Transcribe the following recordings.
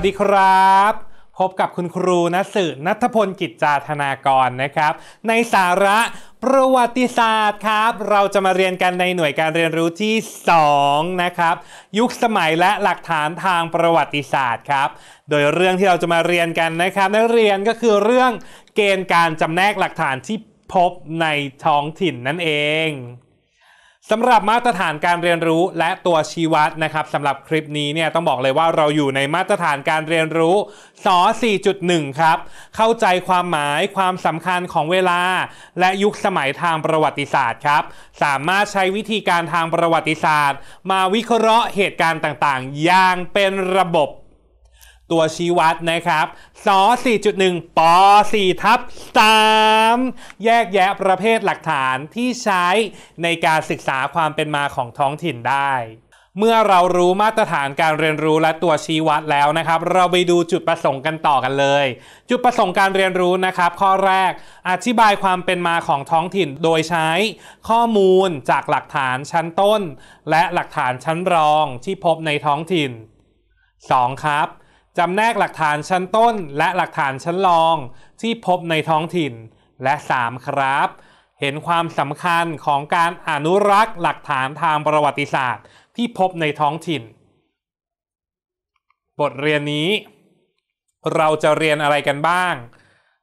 สดีครับ พบกับคุณครูนสือนัทพลกิจจาธนากรนะครับ ในสาระประวัติศาสตร์ครับ เราจะมาเรียนกันในหน่วยการเรียนรู้ที่2นะครับยุคสมัยและหลักฐานทางประวัติศาสตร์ครับ โดยเรื่องที่เราจะมาเรียนกันนะครับ นักเรียนก็คือเรื่องเกณฑ์การจำแนกหลักฐานที่พบในท้องถิ่นนั่นเองสำหรับมาตรฐานการเรียนรู้และตัวชี้วัดนะครับ สำหรับคลิปนี้เนี่ยต้องบอกเลยว่าเราอยู่ในมาตรฐานการเรียนรู้สอ4.1 ครับ เข้าใจความหมายความสำคัญของเวลา และยุคสมัยทางประวัติศาสตร์ครับ สามารถใช้วิธีการทางประวัติศาสตร์ มาวิเคราะห์เหตุการณ์ต่างๆอย่างเป็นระบบตัวชี้วัดนะครับสอ4.1ป4ทับ 3 แยกแยะประเภทหลักฐานที่ใช้ในการศึกษาความเป็นมาของท้องถิ่นได้ เมื่อเรารู้มาตรฐานการเรียนรู้และตัวชี้วัดแล้วนะครับ เราไปดูจุดประสงค์กันต่อกันเลย จุดประสงค์การเรียนรู้นะครับ ข้อแรก อธิบายความเป็นมาของท้องถิ่น โดยใช้ข้อมูลจากหลักฐานชั้นต้น และหลักฐานชั้นรองที่พบในท้องถิ่น 2. ครับจำแนกหลักฐานชั้นต้นและหลักฐานชั้นรองที่พบในท้องถิ่น และ 3 ครับ เห็นความสำคัญของการอนุรักษ์ หลักฐานทางประวัติศาสตร์ ที่พบในท้องถิ่น บทเรียนนี้ เราจะเรียนอะไรกันบ้าง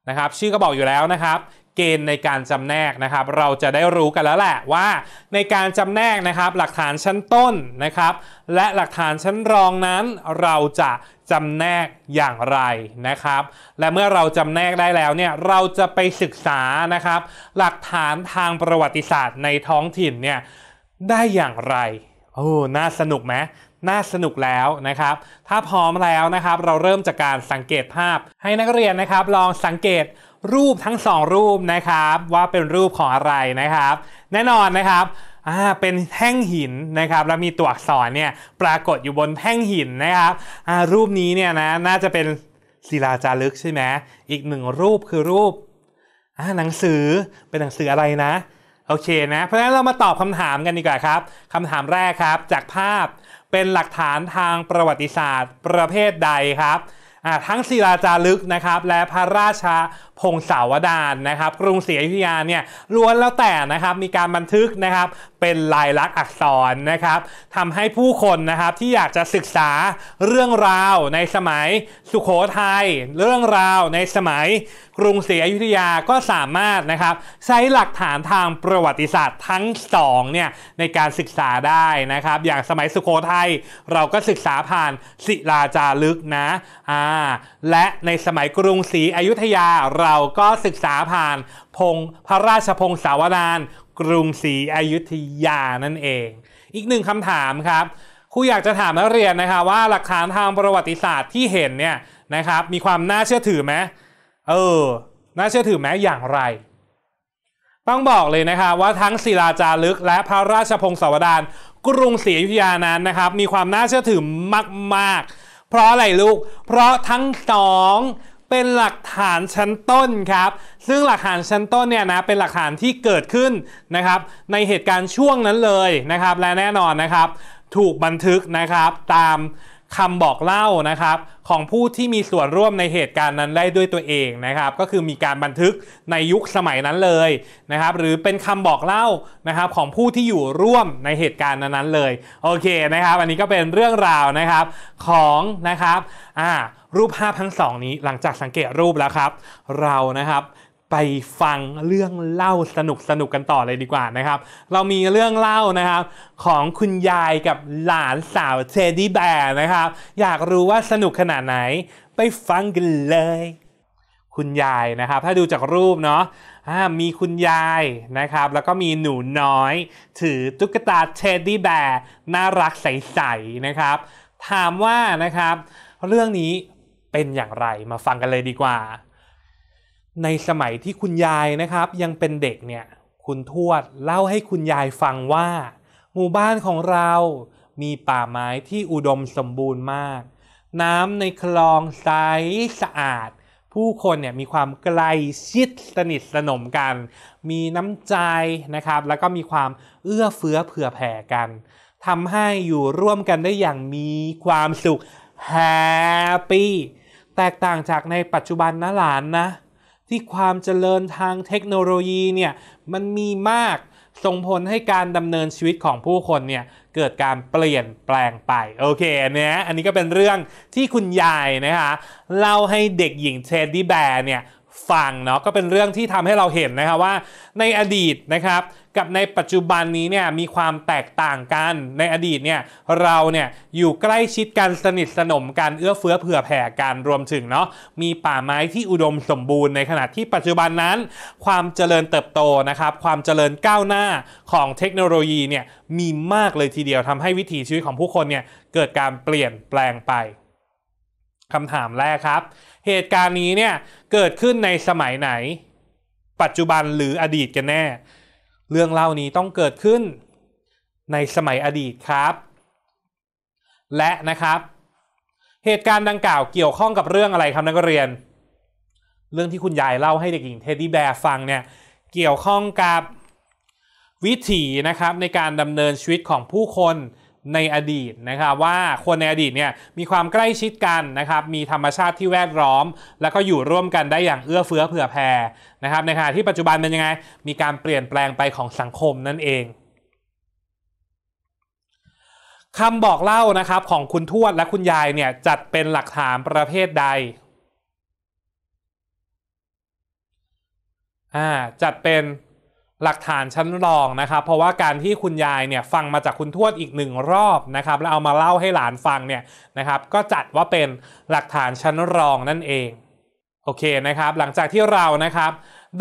นะครับ ชื่อก็บอกอยู่แล้วนะครับเกณฑ์ในการจำแนกนะครับเราจะได้รู้กันแล้วแหละว่า ในการจำแนกนะครับ หลักฐานชั้นต้นนะครับ และหลักฐานชั้นรองนั้น เราจะจำแนกอย่างไรนะครับ และเมื่อเราจำแนกได้แล้วเนี่ยเราจะไปศึกษานะครับ หลักฐานทางประวัติศาสตร์ในท้องถิ่นเนี่ยได้อย่างไรโอ้น่าสนุกไหมน่าสนุกแล้วนะครับ ถ้าพร้อมแล้วนะครับเราเริ่มจากการสังเกตภาพ ให้นักเรียนนะครับลองสังเกตรูปทั้งสองรูปนะครับว่าเป็นรูปของอะไรนะครับ แน่นอนนะครับเป็นแท่งหินนะครับแล้วมีตัวอักษรเนี่ยปรากฏอยู่บนแท่งหินนะครับ รูปนี้เนี่ยนะน่าจะเป็นศิลาจารึกใช่ไหมอีกหนึ่ง รูปคือรูปหนังสือเป็นหนังสืออะไรนะ โอเคนะเพราะฉะนั้น เรามาตอบคำถามกันดีกว่าครับคำถามแรกครับจากภาพเป็นหลักฐานทางประวัติศาสตร์ประเภทใดครับทั้งศิลาจารึกนะครับและพระราชาพงศาวดารนะครับกรุงศรีอยุธยาเนี่ยล้วนแล้วแต่นะครับมีการบันทึกนะครับเป็นลายลักษณ์อักษรนะครับทำให้ผู้คนนะครับที่อยากจะศึกษาเรื่องราว ในสมัยสุขโขทยัยเรื่องราว ในสมัยกรุงศรีอยุธยาก็สามารถนะครับใช้หลักฐานทางประวัติศาสตร์ทั้ง2เนี่ยในการศึกษาได้นะครับอย่างสมัยสุขโขทยัยเราก็ศึกษาผ่านศิลาจารึกนะอ่าและในสมัยกรุงศรีอยุธยาเราราก็ศึกษาผ่านพงพระราชพงศาวดารกรุงศรีอยุธยานั่นเอง อีกหนึ่งคำถามครับครูอยากจะถามนักเรียนนะคะว่าหลักฐานทางประวัติศาสตร์ที่เห็นเนี่ยนะครับมีความน่าเชื่อถือไหม เออ น่าเชื่อถือไหมอย่างไร ต้องบอกเลยนะคะว่าทั้งศิลาจารึกและพระราชพงศาวดารกรุงศรีอยุธยานั้นนะครับ มีความน่าเชื่อถือมากๆ เพราะอะไรลูก เพราะทั้งสองเป็นหลักฐานชั้นต้นครับ ซึ่งหลักฐานชั้นต้นเนี่ยนะเป็นหลักฐานที่เกิดขึ้นนะครับ ในเหตุการณ์ช่วงนั้นเลยนะครับและแน่นอนนะครับ ถูกบันทึกนะครับตามคำบอกเล่านะครับ ของผู้ที่มีส่วนร่วมในเหตุการณ์นั้นได้ด้วยตัวเองนะครับ ก็คือมีการบันทึกในยุคสมัยนั้นเลยนะครับ หรือเป็นคำบอกเล่านะครับของผู้ที่อยู่ร่วมในเหตุการณ์นั้นเลยโอเคนะครับ อันนี้ก็เป็นเรื่องราวนะครับของนะครับอ่ารูปภาพทั้งสองนี้หลังจากสังเกตรูปแล้วครับ เรานะครับไปฟังเรื่องเล่าสนุกสนุกกันต่อเลยดีกว่านะครับ เรามีเรื่องเล่านะครับของคุณยายกับหลานสาวเทดดี้แบร์นะครับอยากรู้ว่าสนุกขนาดไหน ไปฟังกันเลย คุณยายนะครับ ถ้าดูจากรูปเนาะมีคุณยายนะครับ แล้วก็มีหนูน้อย ถือตุ๊กตาเทดดี้แบร์น่ารักใสๆนะครับ ถามว่านะครับ เรื่องนี้เป็นอย่างไรมาฟังกันเลยดีกว่า ในสมัยที่คุณยายนะครับยังเป็นเด็กเนี่ยคุณทวดเล่าให้คุณยายฟังว่า หมู่บ้านของเรามีป่าไม้ที่อุดมสมบูรณ์มาก น้ำในคลองใสสะอาด ผู้คนเนี่ยมีความใกล้ชิดสนิทสนมกัน มีน้ำใจนะครับแล้วก็มีความเอื้อเฟื้อเผื่อแผ่กันทำให้อยู่ร่วมกันได้อย่างมีความสุขแฮปปี้แตกต่างจากในปัจจุบันนะหลานนะที่ความเจริญทางเทคโนโลยีเนี่ยมันมีมากส่งผลให้การดำเนินชีวิตของผู้คนเนี่ยเกิดการเปลี่ยนแปลงไป โอเคเนี่ยอันนี้ก็เป็นเรื่องที่คุณยายนะคะเล่าให้เด็กหญิงเทดดี้แบร์เนี่ยฟังเนาะก็เป็นเรื่องที่ทำให้เราเห็นนะครับว่า ในอดีตนะครับ กับในปัจจุบันนี้เนี่ยมีความแตกต่างกันในอดีตเนี่ยเราเนี่ยอยู่ใกล้ชิดกันสนิทสนมกันเอื้อเฟื้อเผื่อแผ่กันรวมถึงเนาะมีป่าไม้ที่อุดมสมบูรณ์ในขณะที่ปัจจุบันนั้น ความเจริญเติบโตนะครับ ความเจริญก้าวหน้าของเทคโนโลยีเนี่ยมีมากเลยทีเดียวทำให้วิถีชีวิตของผู้คนเนี่ยเกิดการเปลี่ยนแปลงไปคำถามแรกครับเหตุการณ์นี้เนี่ยเกิดขึ้นในสมัยไหน ปัจจุบันหรืออดีตกันแน่เรื่องเล่านี้ต้องเกิดขึ้นในสมัยอดีตครับ และนะครับเหตุการณ์ดังกล่าวเกี่ยวข้องกับเรื่องอะไรครับนักเรียน เรื่องที่คุณยายเล่าให้เด็กหญิงเทดดี้แบร์ฟังเนี่ยเกี่ยวข้องกับวิถีนะครับในการดำเนินชีวิตของผู้คนในอดีตนะครับว่าคนในอดีตเนี่ยมีความใกล้ชิดกันนะครับมีธรรมชาติที่แวดล้อม แล้วก็อยู่ร่วมกันได้อย่างเอื้อเฟื้อเผื่อแผ่นะครับในขณะที่ปัจจุบันเป็นยังไง มีการเปลี่ยนแปลงไปของสังคมนั่นเองคำบอกเล่านะครับของคุณทวดและคุณยายเนี่ยจัดเป็นหลักฐานประเภทใดอ่าจัดเป็นหลักฐานชั้นรองนะครับ เพราะว่าการที่คุณยายเนี่ยฟังมาจากคุณทวดอีกหนึ่งรอบนะครับแล้วเอามาเล่าให้หลานฟังเนี่ยนะครับ ก็จัดว่าเป็นหลักฐานชั้นรองนั่นเอง โอเคนะครับ หลังจากที่เรานะครับ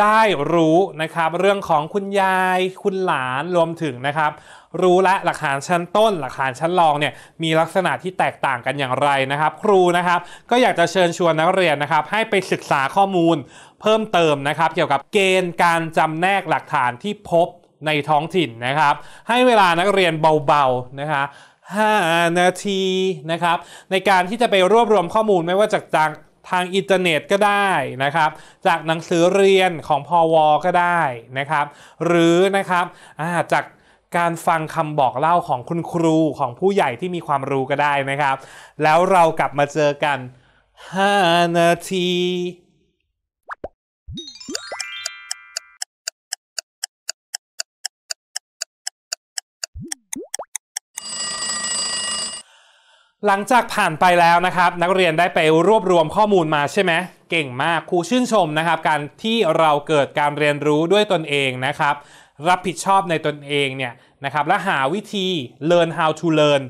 ได้รู้นะครับเรื่องของคุณยาย คุณหลานรวมถึงนะครับ รู้และหลักฐานชั้นต้น หลักฐานชั้นรองเนี่ยมีลักษณะที่แตกต่างกันอย่างไรนะครับ ครูนะครับก็อยากจะเชิญชวนนักเรียนนะครับ ให้ไปศึกษาข้อมูลพิ่มเติมนะครับเกี่ยวกับเกณฑ์การจำแนกหลักฐานที่พบในท้องถิ่นนะครับ ให้เวลานักเรียนเบาๆนะคะ5นาทีนะครับในการที่จะไปรวบรวมข้อมูลไม่ว่าจากทางทางอินเทอร์เน็ตก็ได้นะครับจากหนังสือเรียนของพอวก็ได้นะครับหรือนะครับจากการฟังคำบอกเล่าของคุณครูของผู้ใหญ่ที่มีความรู้ก็ได้นะครับแล้วเรากลับมาเจอกัน5นาทีหลังจากผ่านไปแล้วนะครับ นักเรียนได้ไปรวบรวมข้อมูลมาใช่ไหมเก่งมากครูชื่นชมนะครับ การที่เราเกิดการเรียนรู้ด้วยตนเองนะครับ รับผิดชอบในตนเองเนี่ยนะครับและหาวิธี learn how to learn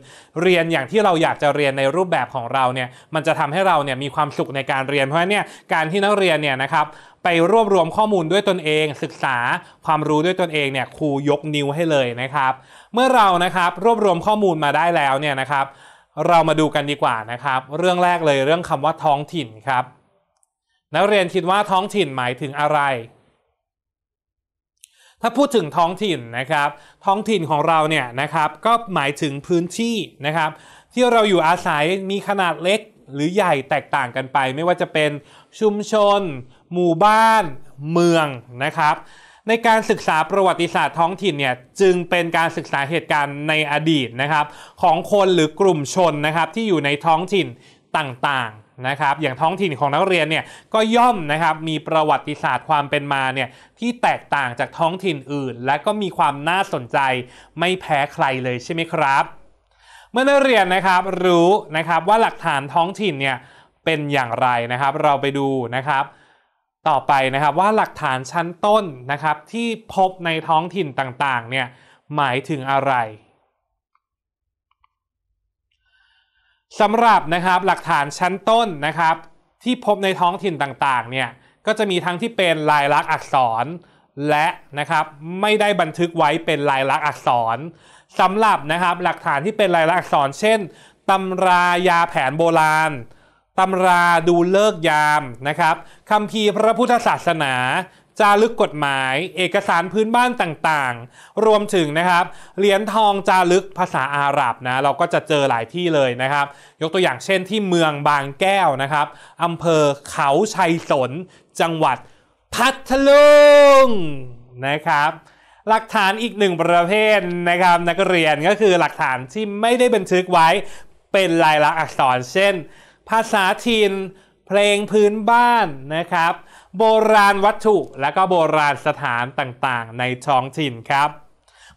เรียนอย่างที่เราอยากจะเรียนในรูปแบบของเราเนี่ยมันจะทำให้เราเนี่ยมีความสุขในการเรียนเพราะเนี่ยการที่นักเรียนเนี่ยนะครับไปรวบรวมข้อมูลด้วยตนเอง ศึกษาความรู้ด้วยตนเองเนี่ยครูยกนิ้วให้เลยนะครับ เมื่อเรานะครับรวบรวมข้อมูลมาได้แล้วเนี่ยนะครับเรามาดูกันดีกว่านะครับ เรื่องแรกเลยเรื่องคำว่าท้องถิ่นครับนักเรียนคิดว่าท้องถิ่นหมายถึงอะไร ถ้าพูดถึงท้องถิ่นนะครับ ท้องถิ่นของเราเนี่ยนะครับก็หมายถึงพื้นที่นะครับ ที่เราอยู่อาศัยมีขนาดเล็กหรือใหญ่แตกต่างกันไป ไม่ว่าจะเป็นชุมชน หมู่บ้าน เมืองนะครับในการศึกษาประวัติศาสตร์ท้องถิ่นเนี่ยจึงเป็นการศึกษาเหตุการณ์ในอดีตนะครับ ของคนหรือกลุ่มชนนะครับที่อยู่ในท้องถิ่นต่างๆนะครับ อย่างท้องถิ่นของนักเรียนเนี่ยก็ย่อมนะครับมีประวัติศาสตร์ความเป็นมาเนี่ยที่แตกต่างจากท้องถิ่นอื่นและก็มีความน่าสนใจไม่แพ้ใครเลยใช่ไหมครับ เมื่อนักเรียนนะครับรู้นะครับว่าหลักฐานท้องถิ่นเนี่ยเป็นอย่างไรนะครับ เราไปดูนะครับต่อไปนะครับว่าหลักฐานชั้นต้นนะครับที่พบในท้องถิ่นต่างๆเนี่ยหมายถึงอะไรสำหรับนะครับหลักฐานชั้นต้นนะครับที่พบในท้องถิ่นต่างๆเนี่ยก็จะมีทั้งที่เป็นลายลักษณ์อักษร และนะครับไม่ได้บันทึกไว้เป็นลายลักษณ์อักษรสำหรับนะครับหลักฐานที่เป็นลายลักษณ์อักษรเช่นตำรายาแผนโบราณตำราดูเลิกยามนะครับคำพีพระพุทธศาสนา จารึกกฎหมาย เอกสารพื้นบ้านต่างๆ รวมถึงนะครับเหรียญทองจารึกภาษาอาหรับนะเราก็จะเจอหลายที่เลยนะครับ ยกตัวอย่างเช่นที่เมืองบางแก้วนะครับอำเภอเขาชัยสน จังหวัดพัทลุงนะครับ หลักฐานอีกหนึ่งประเภทนะครับนักเรียนก็คือหลักฐานที่ไม่ได้บันทึกไว้เป็นลายลักษณ์อักษร เช่นภาษาถิ่นเพลงพื้นบ้านนะครับ โบราณวัตถุและก็โบราณสถานต่างๆ ในท้องถิ่นครับ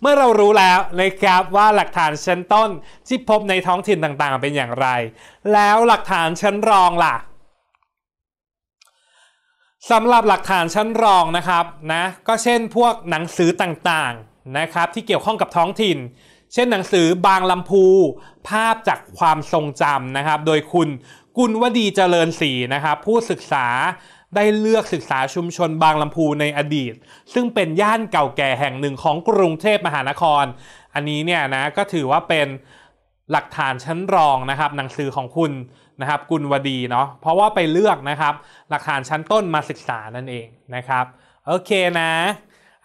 เมื่อเรารู้แล้วนะครับว่าหลักฐานชั้นต้นที่พบในท้องถิ่นต่างๆ เป็นอย่างไร แล้วหลักฐานชั้นรองล่ะสำหรับหลักฐานชั้นรองนะครับนะก็เช่นพวกหนังสือต่างๆนะครับที่เกี่ยวข้องกับท้องถิ่นเช่นหนังสือบางลำพูภาพจากความทรงจำนะครับ โดยคุณกุลวดีเจริญศรีนะครับ ผู้ศึกษาได้เลือกศึกษาชุมชนบางลำพูในอดีต ซึ่งเป็นย่านเก่าแก่แห่งหนึ่งของกรุงเทพมหานคร อันนี้เนี่ยนะก็ถือว่าเป็นหลักฐานชั้นรองนะครับ หนังสือของคุณนะครับกุลวดีเนาะเพราะว่าไปเลือกนะครับ หลักฐานชั้นต้นมาศึกษานั่นเองนะครับ โอเคนะ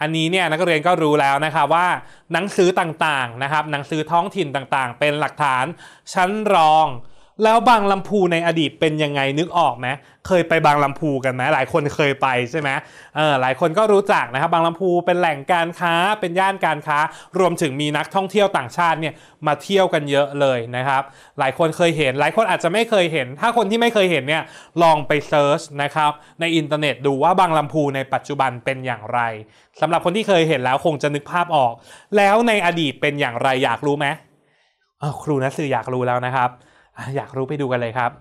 อันนี้เนี่ยนักเรียนก็รู้แล้วนะครับว่า หนังสือต่างๆนะครับหนังสือท้องถิ่นต่างๆ เป็นหลักฐานชั้นรองแล้วบางลำพูในอดีตเป็นยังไงนึกออกไหมเคยไปบางลำพูกันไหมหลายคนเคยไปใช่ไหมเออหลายคนก็รู้จักนะครับ บางลำพูเป็นแหล่งการค้าเป็นย่านการค้า รวมถึงมีนักท่องเที่ยวต่างชาติเนี่ยมาเที่ยวกันเยอะเลยนะครับ หลายคนเคยเห็นหลายคนอาจจะไม่เคยเห็น ถ้าคนที่ไม่เคยเห็นเนี่ยลองไปเซิร์ชนะครับในอินเทอร์เน็ตดูว่าบางลำพูในปัจจุบันเป็นอย่างไร สำหรับคนที่เคยเห็นแล้วคงจะนึกภาพออก แล้วในอดีตเป็นอย่างไรอยากรู้ไหมครูนัสืออยากรู้แล้วนะครับอยากรู้ไปดูกันเลยครับ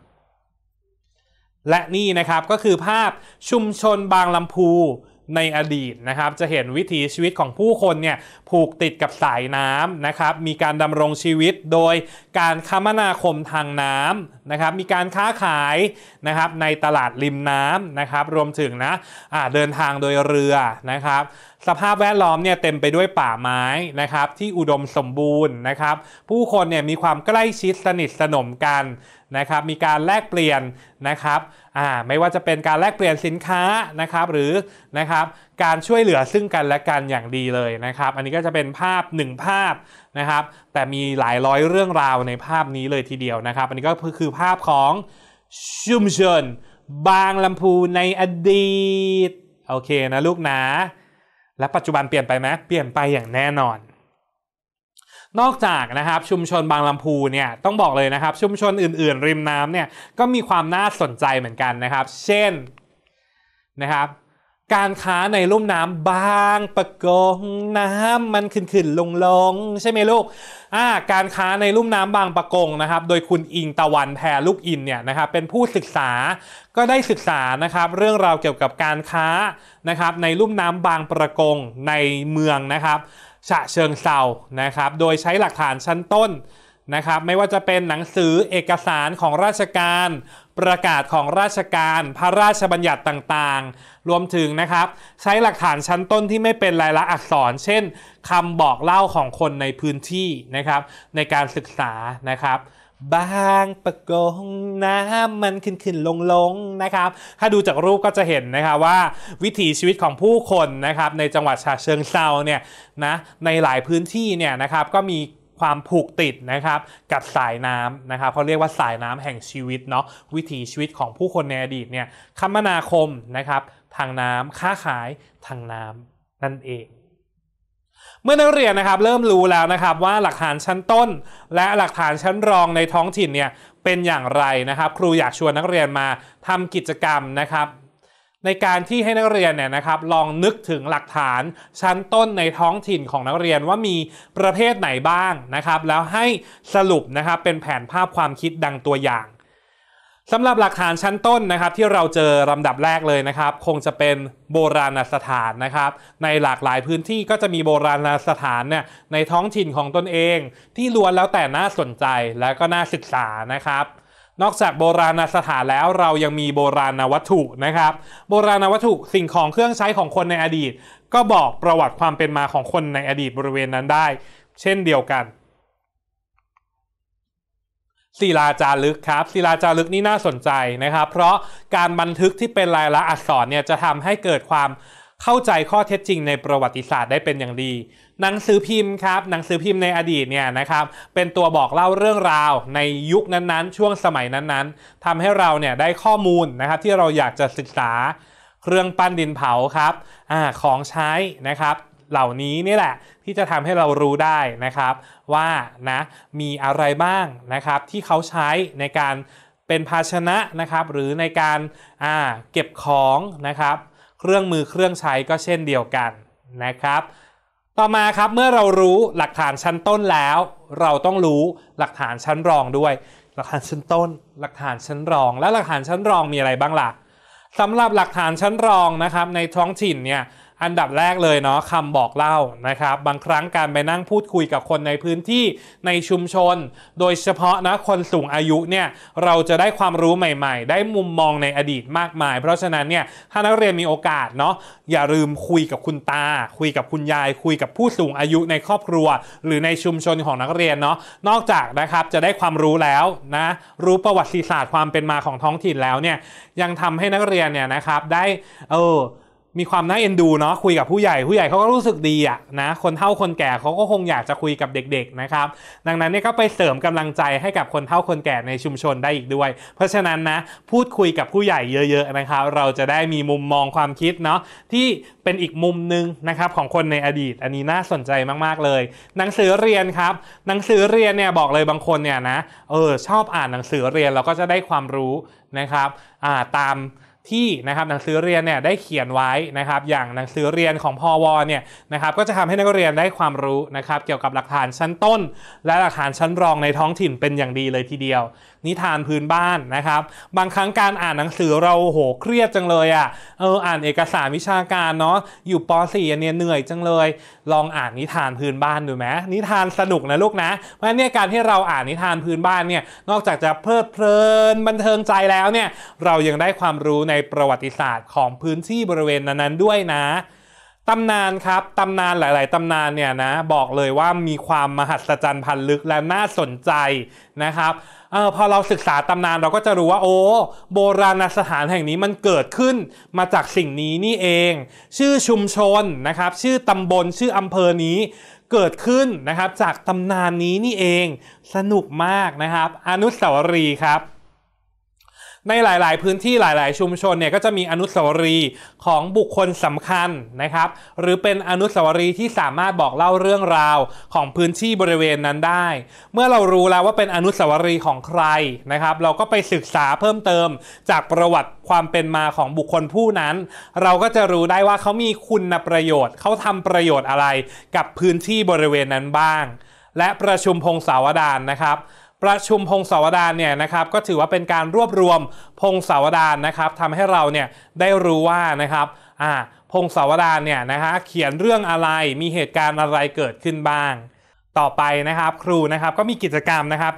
และนี่นะครับก็คือภาพชุมชนบางลำพูในอดีตนะครับ จะเห็นวิถีชีวิตของผู้คนเนี่ยผูกติดกับสายน้ำนะครับ มีการดำรงชีวิตโดยการคมนาคมทางน้ำนะครับมีการค้าขายนะครับในตลาดริมน้ำนะครับรวมถึงนะะเดินทางโดยเรือนะครับ สภาพแวดล้อมเนี่ยเต็มไปด้วยป่าไม้นะครับที่อุดมสมบูรณ์นะครับ ผู้คนเนี่ยมีความใกล้ชิดสนิทสนมกันนะครับมีการแลกเปลี่ยนนะครับอ่าไม่ว่าจะเป็นการแลกเปลี่ยนสินค้านะครับหรือนะครับการช่วยเหลือซึ่งกันและกันอย่างดีเลยนะครับอันนี้ก็จะเป็นภาพ1ภาพนะครับแต่มีหลายร้อยเรื่องราวในภาพนี้เลยทีเดียวนะครับ อันนี้ก็คือภาพของชุมชนบางลำพูในอดีตโอเคนะลูกนะและปัจจุบันเปลี่ยนไปไหมเปลี่ยนไปอย่างแน่นอนนอกจากนะครับชุมชนบางลำพูเนี่ยต้องบอกเลยนะครับ ชุมชนอื่นๆ ริมน้ำเนี่ยก็มีความน่าสนใจเหมือนกันนะครับ เช่นนะครับ การค้าในลุ่มน้ำบางประกงน้ำมันขึ้นๆลงๆใช่ไหมลูกอ่าการค้าในลุ่มน้ำบางประกงนะครับ โดยคุณอิงตะวันแพรลูกอินเนี่ยนะครับเป็นผู้ศึกษาก็ได้ศึกษานะครับ เรื่องราวเกี่ยวกับการค้านะครับในลุ่มน้ำบางประกงในเมืองนะครับฉะเชิงเซา นะครับ โดยใช้หลักฐานชั้นต้น นะครับ ไม่ว่าจะเป็นหนังสือเอกสารของราชการ ประกาศของราชการ พระราชบัญญัติต่าง ๆ รวมถึงนะครับ ใช้หลักฐานชั้นต้นที่ไม่เป็นลายลักษณ์อักษร เช่น คำบอกเล่าของคนในพื้นที่ นะครับ ในการศึกษา นะครับบางประกงน้ำมันขึ้นขึ้นลงลงนะครับ ถ้าดูจากรูปก็จะเห็นนะครับว่าวิถีชีวิตของผู้คนนะครับในจังหวัดชาเชิงเซาเนี่ยนะในหลายพื้นที่เนี่ยนะครับก็มีความผูกติดนะครับกับสายน้ำนะครับเขาเรียกว่าสายน้ำแห่งชีวิตเนาะวิถีชีวิตของผู้คน ในอดีตเนี่ยคมนาคมนะครับทางน้ำค้าขายทางน้ำนั่นเองเมื่อนักเรียนนะครับเริ่มรู้แล้วนะครับว่าหลักฐานชั้นต้นและหลักฐานชั้นรองในท้องถิ่นเนี่ยเป็นอย่างไรนะครับ ครูอยากชวนนักเรียนมาทำกิจกรรมนะครับ ในการที่ให้นักเรียนเนี่ยนะครับลองนึกถึงหลักฐานชั้นต้นในท้องถิ่นของนักเรียนว่ามีประเภทไหนบ้างนะครับแล้วให้สรุปนะครับเป็นแผนภาพความคิดดังตัวอย่างสำหรับหลักฐานชั้นต้นนะครับที่เราเจอลำดับแรกเลยนะครับ คงจะเป็นโบราณสถานนะครับ ในหลากหลายพื้นที่ก็จะมีโบราณสถานเนี่ยในท้องถิ่นของตนเอง ที่ล้วนแล้วแต่น่าสนใจและก็น่าศึกษานะครับ นอกจากโบราณสถานแล้วเรายังมีโบราณวัตถุนะครับโบราณวัตถุสิ่งของเครื่องใช้ของคนในอดีต ก็บอกประวัติความเป็นมาของคนในอดีตบริเวณนั้นได้ เช่นเดียวกันศิลาจารึกครับศิลาจารึก นี่น่าสนใจนะครับ เพราะการบันทึกที่เป็นลายละอักษรเนี่ยจะทำให้เกิดความเข้าใจข้อเท็จจริง ในประวัติศาสตร์ได้เป็นอย่างดี หนังสือพิมพ์ครับ หนังสือพิมพ์ในอดีตเนี่ยนะครับ เป็นตัวบอกเล่าเรื่องราวในยุคนั้น ๆ ช่วงสมัยนั้นๆ ทำให้เราเนี่ยได้ข้อมูลนะครับ ที่เราอยากจะศึกษาเครื่องปั้นดินเผาครับอของใช้นะครับเหล่านี้นี่แหละ ที่จะทำให้เรารู้ได้นะครับว่านะมีอะไรบ้างนะครับที่เขาใช้ในการเป็นภาชนะนะครับ หรือในการเก็บของนะครับ เครื่องมือเครื่องใช้ก็เช่นเดียวกันนะครับ ต่อมาครับเมื่อเรารู้หลักฐานชั้นต้นแล้วเราต้องรู้หลักฐานชั้นรองด้วย หลักฐานชั้นต้น หลักฐานชั้นรอง และหลักฐานชั้นรองมีอะไรบ้างล่ะสำหรับหลักฐานชั้นรองนะครับในท้องถิ่นเนี่ยอันดับแรกเลยเนาะคำบอกเล่านะครับ บางครั้งการไปนั่งพูดคุยกับคนในพื้นที่ในชุมชน โดยเฉพาะนะคนสูงอายุเนี่ยเราจะได้ความรู้ใหม่ๆ ได้มุมมองในอดีตมากมาย เพราะฉะนั้นเนี่ยถ้านักเรียนมีโอกาสเนาะอย่าลืมคุยกับคุณตาคุยกับคุณยาย คุยกับผู้สูงอายุในครอบครัว หรือในชุมชนของนักเรียนเนาะนอกจากนะครับจะได้ความรู้แล้วนะรู้ประวัติศาสตร์ความเป็นมาของท้องถิ่นแล้วเนี่ยยังทำให้นักเรียนเนี่ยนะครับได้เออมีความน่าเอ็นดูเนาะคุยกับผู้ใหญ่ผู้ใหญ่เขาก็รู้สึกดีอะนะคนเฒ่าคนแก่เขาก็คงอยากจะคุยกับเด็กๆนะครับดังนั้นเนี่ยก็ไปเสริมกำลังใจให้กับคนเฒ่าคนแก่ในชุมชนได้อีกด้วย เพราะฉะนั้นนะพูดคุยกับผู้ใหญ่เยอะๆนะครับเราจะได้มีมุมมองความคิดเนาะที่เป็นอีกมุมหนึ่งนะครับ ของคนในอดีต อันนี้น่าสนใจมากๆเลย หนังสือเรียนครับหนังสือเรียนเนี่ยบอกเลยบางคนเนี่ยนะเออชอบอ่านหนังสือเรียนเราก็จะได้ความรู้นะครับอ่าตามที่นะครับหนังสือเรียนเนี่ยได้เขียนไว้นะครับ อย่างหนังสือเรียนของพอวเนี่ยนะครับก็จะทำให้นักเรียนได้ความรู้นะครับ เกี่ยวกับหลักฐานชั้นต้น และหลักฐานชั้นรองในท้องถิ่นเป็นอย่างดีเลยทีเดียว นิทานพื้นบ้านนะครับบางครั้งการอ่านหนังสือเราโหเครียดจังเลยอะ่ะเอออ่านเอกสารวิชาการเนาะอยู่ป .4 เนี่ยเหนื่อยจังเลย ลองอ่านนิทานพื้นบ้านดูไหมนิทานสนุกนะลูกนะ เพราะนี่การที่เราอ่านนิทานพื้นบ้านเนี่ยนอกจากจะเพลิดเพลินบันเทิงใจแล้วเนี่ยเรายังได้ความรู้นในประวัติศาสตร์ของพื้นที่บริเวณนั้นๆด้วยนะตำนานครับ ตำนานหลาย ๆ ตำนานเนี่ยนะ บอกเลยว่ามีความมหัศจรรย์พันลึกและน่าสนใจนะครับออพอเราศึกษาตำนานเราก็จะรู้ว่าโอ้โบราณสถานแห่งนี้มันเกิดขึ้น มาจากสิ่งนี้นี่เอง ชื่อชุมชนนะครับ ชื่อตำบลชื่ออำเภอนี้เกิดขึ้นนะครับ จากตำนานนี้นี่เองสนุกมากนะครับ อนุสาวรีย์ครับในหลาย ๆ พื้นที่หลาย ๆ ชุมชนเนี่ยก็จะมีอนุสาวรีย์ของบุคคลสำคัญนะครับ หรือเป็นอนุสาวรีย์ที่สามารถบอกเล่าเรื่องราวของพื้นที่บริเวณนั้นได้ เมื่อเรารู้แล้วว่าเป็นอนุสาวรีย์ของใครนะครับ เราก็ไปศึกษาเพิ่มเติมจากประวัติความเป็นมาของบุคคลผู้นั้น เราก็จะรู้ได้ว่าเขามีคุณประโยชน์เขาทำประโยชน์อะไรกับพื้นที่บริเวณนั้นบ้าง และประชุมพงศาวดารนนะครับประชุมพงศาวดารเนี่ยนะครับ ก็ถือว่าเป็นการรวบรวมพงศาวดารนะครับทำให้เราเนี่ยได้รู้ว่านะครับอ่าพงศาวดารเนี่ยนะฮะเขียนเรื่องอะไรมีเหตุการณ์อะไรเกิดขึ้นบ้าง ต่อไปนะครับ ครูนะครับก็มีกิจกรรมนะครับ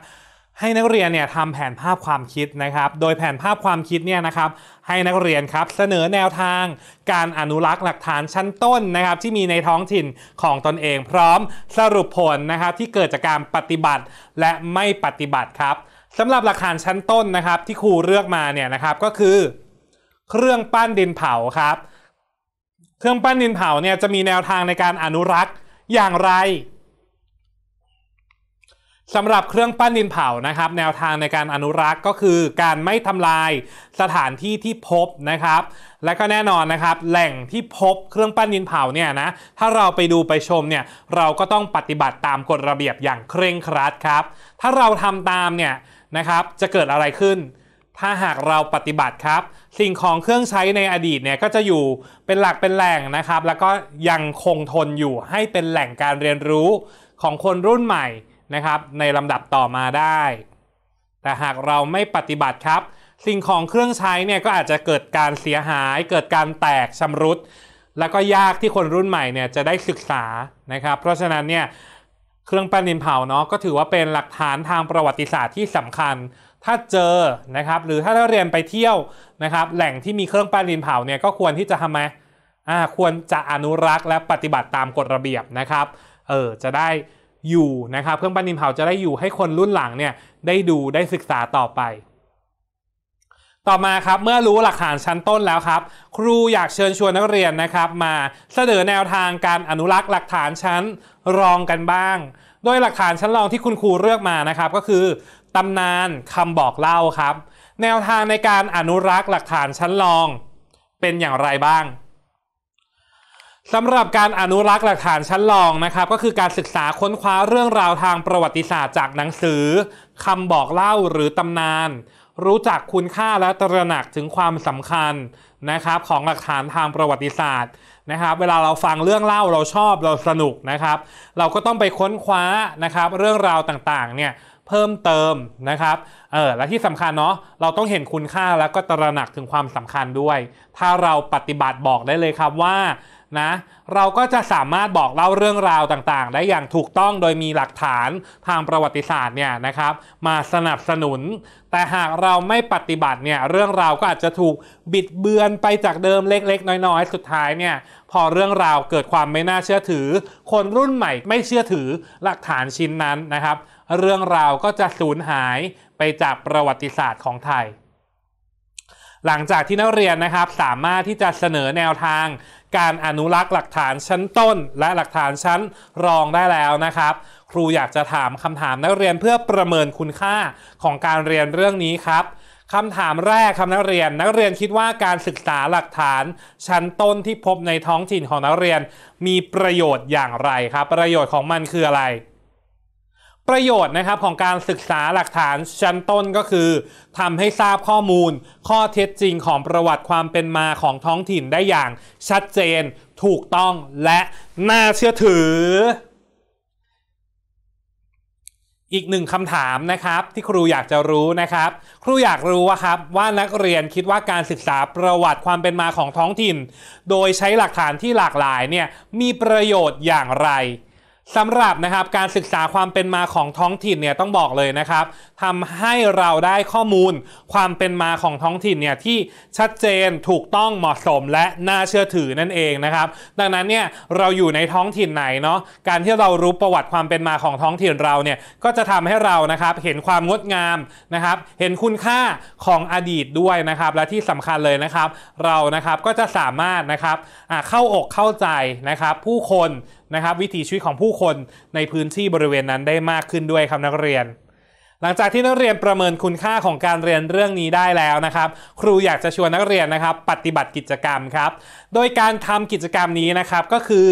ให้นักเรียนเนี่ยทำแผนภาพความคิดนะครับ โดยแผนภาพความคิดเนี่ยนะครับ ให้นักเรียนครับเสนอแนวทางการอนุรักษ์หลักฐานชั้นต้นนะครับ ที่มีในท้องถิ่นของตนเอง พร้อมสรุปผลนะครับที่เกิดจากการปฏิบัติและไม่ปฏิบัติครับสำหรับหลักฐานชั้นต้นนะครับ ที่ครูเลือกมาเนี่ยนะครับก็คือ เครื่องปั้นดินเผาครับ เครื่องปั้นดินเผาเนี่ยจะมีแนวทางในการอนุรักษ์อย่างไรสำหรับเครื่องปั้นดินเผานะครับ แนวทางในการอนุรักษ์ก็คือการไม่ทำลายสถานที่ที่พบนะครับ และก็แน่นอนนะครับ แหล่งที่พบเครื่องปั้นดินเผาเนี่ยนะถ้าเราไปดูไปชมเนี่ยเราก็ต้องปฏิบัติตามกฎระเบียบอย่างเคร่งครัดครับ ถ้าเราทำตามเนี่ยนะครับจะเกิดอะไรขึ้น ถ้าหากเราปฏิบัติครับ สิ่งของเครื่องใช้ในอดีตเนี่ยก็จะอยู่เป็นหลักเป็นแหล่งนะครับ แล้วก็ยังคงทนอยู่ให้เป็นแหล่งการเรียนรู้ของคนรุ่นใหม่นะครับในลำดับต่อมาได้ แต่หากเราไม่ปฏิบัติครับ สิ่งของเครื่องใช้เนี่ยก็อาจจะเกิดการเสียหาย เกิดการแตกชำรุดแล้วก็ยากที่คนรุ่นใหม่เนี่ยจะได้ศึกษานะครับ เพราะฉะนั้นเนี่ยเครื่องปั้นดินเผาเนาะก็ถือว่าเป็นหลักฐานทางประวัติศาสตร์ที่สำคัญ ถ้าเจอนะครับ หรือถ้าเราเรียนไปเที่ยวนะครับ แหล่งที่มีเครื่องปั้นดินเผาเนี่ยก็ควรที่จะทำไมอ่าควรจะอนุรักษ์และปฏิบัติตามกฎระเบียบนะครับเออจะได้อยู่นะครับเครื่องปั้นดินเผาจะได้อยู่ให้คนรุ่นหลังเนี่ยได้ดูได้ศึกษาต่อไป ต่อมาครับเมื่อรู้หลักฐานชั้นต้นแล้วครับ ครูอยากเชิญชวนนักเรียนนะครับ มาเสนอแนวทางการอนุรักษ์หลักฐานชั้นรองกันบ้างโดยหลักฐานชั้นรองที่คุณครูเลือกมานะครับ ก็คือตำนานคำบอกเล่าครับ แนวทางในการอนุรักษ์หลักฐานชั้นรองเป็นอย่างไรบ้างสำหรับการอนุรักษ์หลักฐานชั้นลองนะครับก็คือการศึกษาค้นคว้าเรื่องราวทางประวัติศาสตร์ จากหนังสือคำบอกเล่าหรือตำนาน รู้จักคุณค่าและตระหนักถึงความสำคัญนะครับของหลักฐานทางประวัติศาสตร์นะครับเวลาเราฟังเรื่องเล่าเราชอบเราสนุกนะครับ เราก็ต้องไปค้นคว้านะครับเรื่องราวต่างๆเนี่ยเพิ่มเติมนะครับเออและที่สำคัญเนาะเราต้องเห็นคุณค่าแล้วก็ตระหนักถึงความสำคัญด้วย ถ้าเราปฏิบัติบอกได้เลยครับว่านะเราก็จะสามารถบอกเล่าเรื่องราวต่างๆ ได้อย่างถูกต้องโดยมีหลักฐานทางประวัติศาสตร์เนี่ยนะครับมาสนับสนุน แต่หากเราไม่ปฏิบัติเนี่ยเรื่องราวก็อาจจะถูกบิดเบือนไปจากเดิมเล็กๆ น้อยๆสุดท้ายเนี่ยพอเรื่องราวเกิดความไม่น่าเชื่อถือ คนรุ่นใหม่ไม่เชื่อถือหลักฐานชิ้นนั้นนะครับเรื่องราวก็จะสูญหายไปจากประวัติศาสตร์ของไทย หลังจากที่นักเรียนนะครับสามารถที่จะเสนอแนวทางการอนุรักษ์หลักฐานชั้นต้นและหลักฐานชั้นรองได้แล้วนะครับ ครูอยากจะถามคำถามนักเรียนเพื่อประเมินคุณค่าของการเรียนเรื่องนี้ครับคำถามแรกคำนักเรียนนักเรียนคิดว่าการศึกษาหลักฐาน ชั้นต้นที่พบในท้องถิ่นของนักเรียน มีประโยชน์อย่างไรครับ ประโยชน์ของมันคืออะไรประโยชน์นะครับของการศึกษาหลักฐานชั้นต้นก็คือทำให้ทราบข้อมูล ข้อเท็จจริงของประวัติความเป็นมาของท้องถิ่นได้อย่างชัดเจน ถูกต้องและน่าเชื่อถือ อีกหนึ่งคำถามนะครับที่ครูอยากจะรู้นะครับ ครูอยากรู้ว่าครับว่านักเรียนคิดว่าการศึกษาประวัติความเป็นมาของท้องถิ่น โดยใช้หลักฐานที่หลากหลายเนี่ยมีประโยชน์อย่างไรสำหรับนะครับการศึกษาความเป็นมาของท้องถิ่นเนี่ยต้องบอกเลยนะครับทำให้เราได้ข้อมูลความเป็นมาของท้องถิ่นเนี่ยที่ชัดเจนถูกต้องเหมาะสมและน่าเชื่อถือนั่นเองนะครับ ดังนั้นเนี่ยเราอยู่ในท้องถิ่นไหนเนาะการที่เรารู้ประวัติความเป็นมาของท้องถิ่นเราเนี่ยก็จะทำให้เรานะครับเห็นความงดงาม นะครับ เห็นคุณค่าของอดีตด้วยนะครับและที่สำคัญเลยนะครับ เรานะครับก็จะสามารถนะครับเข้าอกเข้าใจนะครับผู้คนนะครับวิถีชีวิตของผู้คนในพื้นที่บริเวณนั้นได้มากขึ้นด้วยครับนักเรียนหลังจากที่นักเรียนประเมินคุณค่าของการเรียนเรื่องนี้ได้แล้วนะครับ ครูอยากจะชวนนักเรียนนะครับ ปฏิบัติกิจกรรมครับโดยการทำกิจกรรมนี้นะครับก็คือ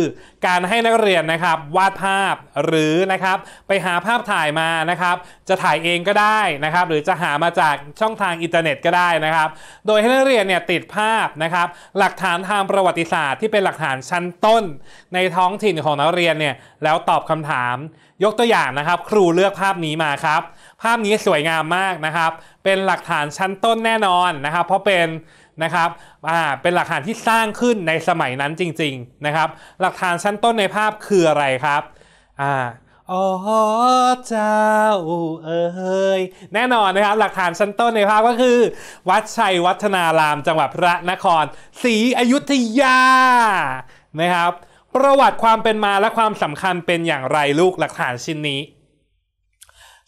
การให้นักเรียนนะครับวาดภาพหรือนะครับไปหาภาพถ่ายมานะครับ จะถ่ายเองก็ได้นะครับ หรือจะหามาจากช่องทางอินเทอร์เน็ตก็ได้นะครับ โดยให้นักเรียนเนี่ยติดภาพนะครับ หลักฐานทางประวัติศาสตร์ที่เป็นหลักฐานชั้นต้น ในท้องถิ่นของนักเรียนเนี่ยแล้วตอบคำถาม ยกตัวอย่างนะครับ ครูเลือกภาพนี้มาครับภาพนี้สวยงามมากนะครับ เป็นหลักฐานชั้นต้นแน่นอนนะครับ เพราะเป็นนะครับ อ่า เป็นหลักฐานที่สร้างขึ้นในสมัยนั้นจริง ๆนะครับ หลักฐานชั้นต้นในภาพคืออะไรครับอ่าอ๋อเจ้าเอ้ยแน่นอนนะครับ หลักฐานชั้นต้นในภาพก็คือ วัดชัยวัฒนารามจังหวัดพระนครศรีอยุธยา นะครับ ประวัติความเป็นมาและความสำคัญเป็นอย่างไรลูกหลักฐานชิ้นนี้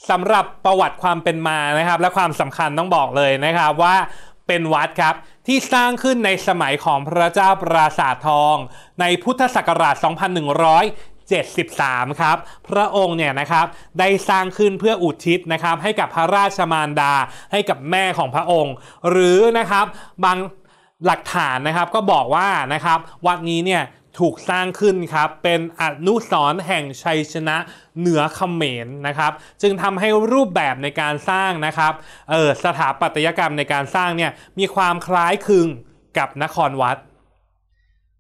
สำหรับประวัติความเป็นมานะครับ และความสำคัญต้องบอกเลยนะครับว่าเป็นวัดครับที่สร้างขึ้นในสมัยของพระเจ้าปราสาททอง ในพุทธศักราช 2173 ครับ พระองค์เนี่ยนะครับได้สร้างขึ้นเพื่ออุทิศนะครับให้กับพระราชมารดา ให้กับแม่ของพระองค์ หรือนะครับบางหลักฐานนะครับก็บอกว่านะครับวัดนี้เนี่ยถูกสร้างขึ้นครับ เป็นอนุสรแห่งชัยชนะเหนือเขมรนะครับ จึงทำให้รูปแบบในการสร้างนะครับเออสถาปัตยกรรมในการสร้างเนี่ยมีความคล้ายคลึงกับนครวัด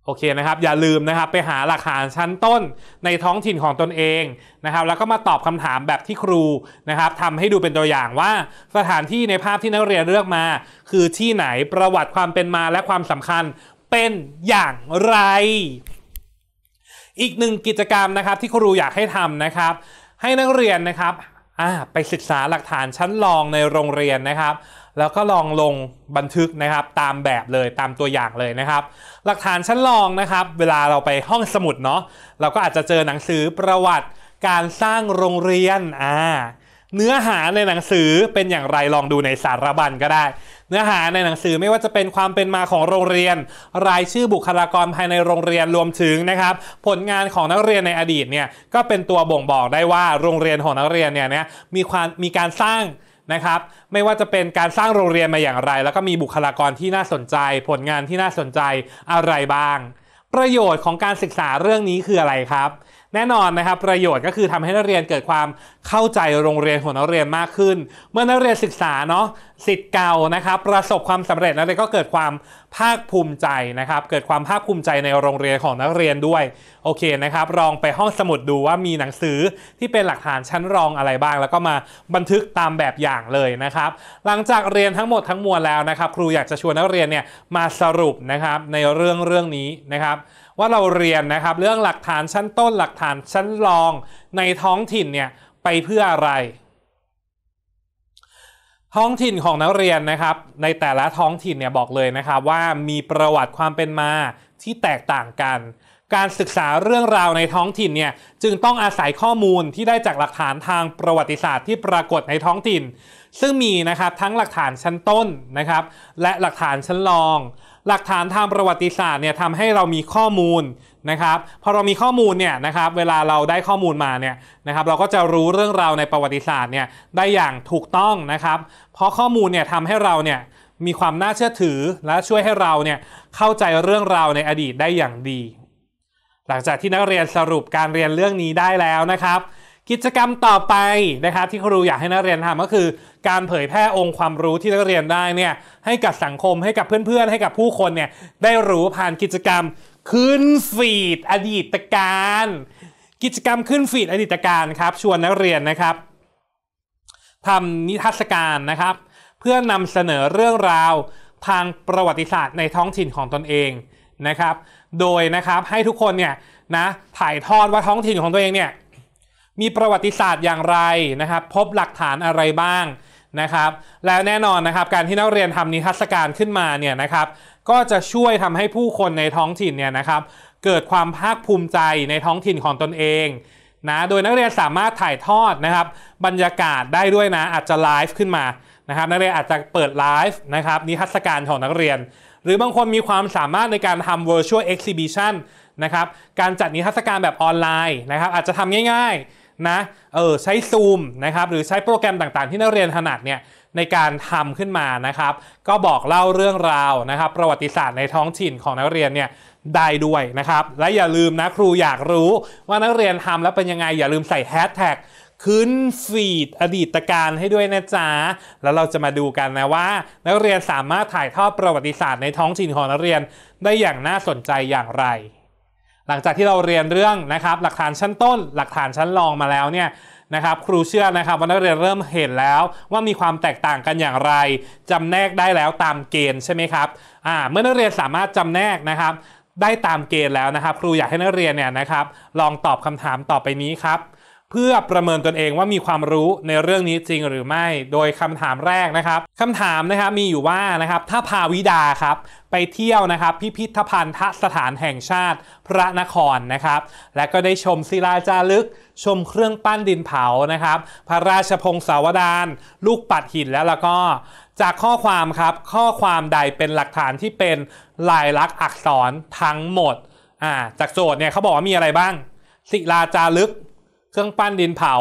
โอเคนะครับ อย่าลืมนะครับไปหาหลักฐานชั้นต้นในท้องถิ่นของตนเองนะครับ แล้วก็มาตอบคำถามแบบที่ครูนะครับทำให้ดูเป็นตัวอย่างว่าสถานที่ในภาพที่นักเรียนเลือกมา คือที่ไหนประวัติความเป็นมาและความสำคัญเป็น อย่างไร อีกหนึ่งกิจกรรมนะครับที่ครูอยากให้ทำนะครับ ให้นักเรียนนะครับไปศึกษาหลักฐานชั้นลองในโรงเรียนนะครับ แล้วก็ลองลงบันทึกนะครับตามแบบเลยตามตัวอย่างเลยนะครับ หลักฐานชั้นลองนะครับ เวลาเราไปห้องสมุดเนาะเราก็อาจจะเจอหนังสือประวัติการสร้างโรงเรียนอ่าเนื้อหาในหนังสือเป็นอย่างไรลองดูในสารบัญก็ได้ เนื้อหาในหนังสือไม่ว่าจะเป็นความเป็นมาของโรงเรียน รายชื่อบุคลากรภายในโรงเรียนรวมถึงนะครับ ผลงานของนักเรียนในอดีตเนี่ยก็เป็นตัวบ่งบอกได้ว่า โรงเรียนของนักเรียนเนี่ยนะมีความมีการสร้างนะครับ ไม่ว่าจะเป็นการสร้างโรงเรียนมาอย่างไร แล้วก็มีบุคลากรที่น่าสนใจ ผลงานที่น่าสนใจอะไรบ้าง ประโยชน์ของการศึกษาเรื่องนี้คืออะไรครับแน่นอนนะครับประโยชน์ก็คือทำให้นักเรียนเกิดความเข้าใจโรงเรียนของนักเรียนมากขึ้น เมื่อนักเรียนศึกษาเนาะสิทธิ์เก่านะครับประสบความสำเร็จนักเรียนก็เกิดความภาคภูมิใจนะครับ เกิดความภาคภูมิใจในโรงเรียนของนักเรียนด้วย โอเคนะครับลองไปห้องสมุดดูว่ามีหนังสือที่เป็นหลักฐานชั้นรองอะไรบ้าง แล้วก็มาบันทึกตามแบบอย่างเลยนะครับหลังจากเรียนทั้งหมดทั้งมวลแล้วนะครับครูอยากจะชวนนักเรียนเนี่ยมาสรุปนะครับในเรื่องเรื่องนี้นะครับว่าเราเรียนนะครับเรื่องหลักฐานชั้นต้นหลักฐานชั้นรองในท้องถิ่นเนี่ยไปเพื่ออะไร ท้องถิ่นของนักเรียนนะครับในแต่ละท้องถิ่นเนี่ยบอกเลยนะครับว่ามีประวัติความเป็นมาที่แตกต่างกัน การศึกษาเรื่องราวในท้องถิ่นเนี่ยจึงต้องอาศัยข้อมูลที่ได้จากหลักฐานทางประวัติศาสตร์ที่ปรากฏในท้องถิ่น ซึ่งมีนะครับทั้งหลักฐานชั้นต้นนะครับและหลักฐานชั้นรองหลักฐานทางประวัติศาสตร์เนี่ยทำให้เรามีข้อมูลนะครับพอเรามีข้อมูล เนี่ยนะครับเวลาเราได้ข้อมูลมาเนี่ยนะครับ เราก็จะรู้เรื่องราวในประวัติศาสตร์เนี่ยได้อย่างถูกต้องนะครับ เพราะข้อมูลเนี่ยทำให้เราเนี่ยมีความน่าเชื่อถือและช่วยให้เราเนี่ยเข้าใจเรื่องราวในอดีตได้อย่างดี หลังจากที่นักเรียนสรุปการเรียนเรื่องนี้ได้แล้วนะครับกิจกรรมต่อไปนะครับที่ครูอยากให้นักเรียนทำก็คือการเผยแพร่องค์ความรู้ที่นักเรียนได้เนี่ยให้กับสังคมให้กับเพื่อนๆ ให้กับผู้คนเนี่ยได้รู้ผ่านกิจกรรมขึ้นฟีดอดีตการกิจกรรมขึ้นฟีดอดีตการครับชวนนักเรียนนะครับทำนิทรรศการนะครับ เพื่อนำเสนอเรื่องราวทางประวัติศาสตร์ในท้องถิ่นของตนเองนะครับ โดยนะครับให้ทุกคนเนี่ยนะถ่ายทอดว่าท้องถิ่นของตัวเองเนี่ยมีประวัติศาสตร์อย่างไรนะครับพบหลักฐานอะไรบ้างนะครับแล้วแน่นอนนะครับการที่นักเรียนทำนิทรรศการขึ้นมาเนี่ยนะครับก็จะช่วยทำให้ผู้คนในท้องถิ่นเนี่ยนะครับเกิดความภาคภูมิใจในท้องถิ่นของตนเองนะโดยนักเรียนสามารถถ่ายทอดนะครับบรรยากาศได้ด้วยนะอาจจะไลฟ์ขึ้นมานะครับนักเรียนอาจจะเปิดไลฟ์นะครับนิทรรศการของนักเรียน หรือบางคนมีความสามารถในการทำ virtual exhibition นะครับการจัดนิทรรศการแบบออนไลน์นะครับอาจจะทำง่าย ๆนะเออใช้ซูมนะครับหรือใช้โปรแกรมต่างๆ ที่นักเรียนถนัดเนี่ยในการทำขึ้นมานะครับ ก็บอกเล่าเรื่องราวนะครับ ประวัติศาสตร์ในท้องถิ่นของนักเรียนเนี่ยได้ด้วยนะครับและอย่าลืมนะครูอยากรู้ ว่านักเรียนทำแล้วเป็นยังไงอย่าลืมใส่แฮชแท็กขึ้นฟีดอดีตการให้ด้วยนะจ๊ะแล้วเราจะมาดูกันนะว่า นักเรียนสามารถถ่ายทอดประวัติศาสตร์ในท้องถิ่นของนักเรียน ได้อย่างน่าสนใจอย่างไรหลังจากที่เราเรียนเรื่องนะครับ หลักฐานชั้นต้น หลักฐานชั้นรองมาแล้วเนี่ยนะครับ ครูเชื่อนะครับว่านักเรียนเริ่มเห็นแล้วว่ามีความแตกต่างกันอย่างไร จำแนกได้แล้วตามเกณฑ์ใช่ไหมครับอ่า เมื่อนักเรียนสามารถจำแนกนะครับ ได้ตามเกณฑ์แล้วนะครับ ครูอยากให้นักเรียนเนี่ยนะครับ ลองตอบคำถามต่อไปนี้ครับพื่อประเมินตนเองว่ามีความรู้ในเรื่องนี้จริงหรือไม่ โดยคำถามแรกนะครับ คำถามนะครับมีอยู่ว่านะครับถ้าพาวิดาครับไปเที่ยวนะครับ พิพิธภัณฑสถานแห่งชาติพระนครนะครับ และก็ได้ชมศิลาจารึก ชมเครื่องปั้นดินเผานะครับ พระราชพงศาวดารลูกปัดหินแล้วแล้วก็จากข้อความครับ ข้อความใดเป็นหลักฐานที่เป็นลายลักษณ์อักษรทั้งหมดจากโจทย์เนี่ยเขาบอกว่ามีอะไรบ้าง ศิลาจารึกเครื่องปั้นดินเผา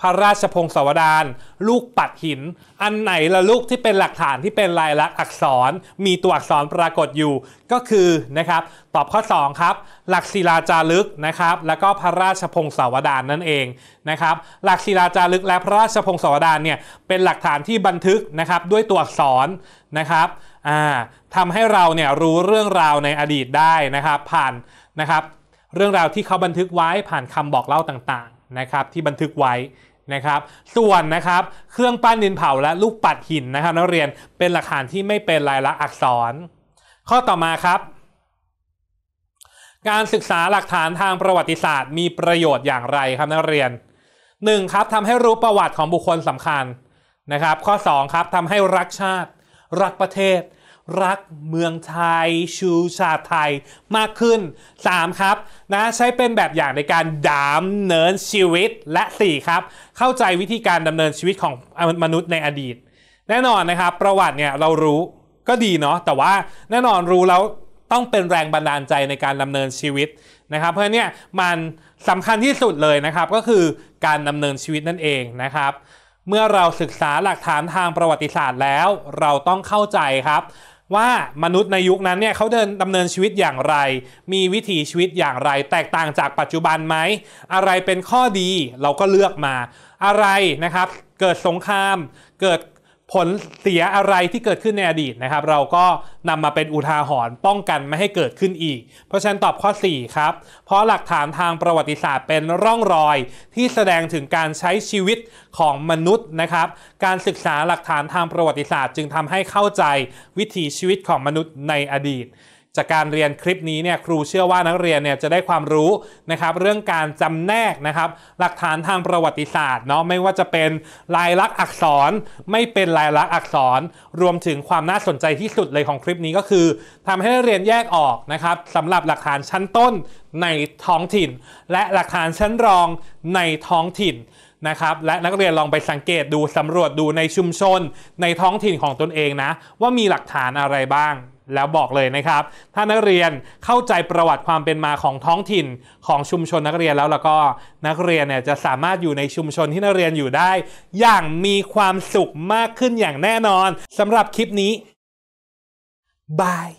พระราชพงศาวดารลูกปัดหิน อันไหนละลูกที่เป็นหลักฐานที่เป็นลายลักษณ์อักษรมีตัวอักษรปรากฏอยู่ ก็คือนะครับตอบข้อ2ครับหลักศิลาจารึกนะครับแล้วก็พระราชพงศาวดารนนั่นเองนะครับหลักศิลาจารึกและพระราชพงศาวดารเนี่ยเป็นหลักฐานที่บันทึกนะครับด้วยตัวอักษรนะครับทำให้เราเนี่ยรู้เรื่องราวในอดีตได้นะครับ ผ่านนะครับเรื่องราวที่เขาบันทึกไว้ผ่านคำบอกเล่าต่างนะครับที่บันทึกไว้นะครับ ส่วนนะครับเครื่องปั้นดินเผาและลูกปัดหินนะครับนักเรียนเป็นหลักฐานที่ไม่เป็นลายลักษณ์อักษร ข้อต่อมาครับ การศึกษาหลักฐานทางประวัติศาสตร์มีประโยชน์อย่างไรครับนักเรียน 1. ครับทำให้รู้ประวัติของบุคคลสำคัญนะครับ ข้อ2ครับทำให้รักชาติ รักประเทศรักเมืองไทย ชูชาติไทย มากขึ้น 3. ครับ นะใช้เป็นแบบอย่างในการดำเนินชีวิตและ 4 ครับ เข้าใจวิธีการดำเนินชีวิตของมนุษย์ในอดีต แน่นอนนะครับประวัติเนี่ย เรารู้ก็ดีเนาะแต่ว่าแน่นอนรู้แล้วต้องเป็นแรงบันดาลใจในการดำเนินชีวิตนะครับเพราะเนี่ยมันสำคัญที่สุดเลยนะครับ ก็คือการดำเนินชีวิตนั่นเองนะครับ เมื่อเราศึกษาหลักฐานทางประวัติศาสตร์แล้ว เราต้องเข้าใจครับว่า มนุษย์ในยุคนั้นเนี่ยเขาเดินดำเนินชีวิตอย่างไร มีวิถีชีวิตอย่างไร แตกต่างจากปัจจุบันไหม อะไรเป็นข้อดีเราก็เลือกมา อะไรนะครับ เกิดสงคราม เกิดผลเสียอะไรที่เกิดขึ้นในอดีตนะครับเราก็นำมาเป็นอุทาหรณ์ป้องกันไม่ให้เกิดขึ้นอีก เพราะฉะนั้นตอบข้อ4ครับเพราะหลักฐานทางประวัติศาสตร์เป็นร่องรอยที่แสดงถึงการใช้ชีวิตของมนุษย์นะครับ การศึกษาหลักฐานทางประวัติศาสตร์ จึงทำให้เข้าใจวิถีชีวิตของมนุษย์ในอดีตจากการเรียนคลิปนี้เนี่ยครูเชื่อว่านักเรียนเนี่ยจะได้ความรู้นะครับเรื่องการจำแนกนะครับหลักฐานทางประวัติศาสตร์เนาะไม่ว่าจะเป็นลายลักษณ์อักษรไม่เป็นลายลักษณ์อักษรรวมถึงความน่าสนใจที่สุดเลยของคลิปนี้ก็คือทำให้นักเรียนแยกออกนะครับสำหรับหลักฐานชั้นต้นในท้องถิ่น และหลักฐานชั้นรองในท้องถิ่นนะครับและนักเรียนลองไปสังเกตดูสำรวจดูในชุมชนในท้องถิ่นของตนเองนะว่ามีหลักฐานอะไรบ้างแล้วบอกเลยนะครับ ถ้านักเรียนเข้าใจประวัติความเป็นมาของท้องถิ่นของชุมชนนักเรียนแล้วแล้วก็นักเรียนเนี่ยจะสามารถอยู่ในชุมชนที่นักเรียนอยู่ได้ อย่างมีความสุขมากขึ้นอย่างแน่นอนสำหรับคลิปนี้บาย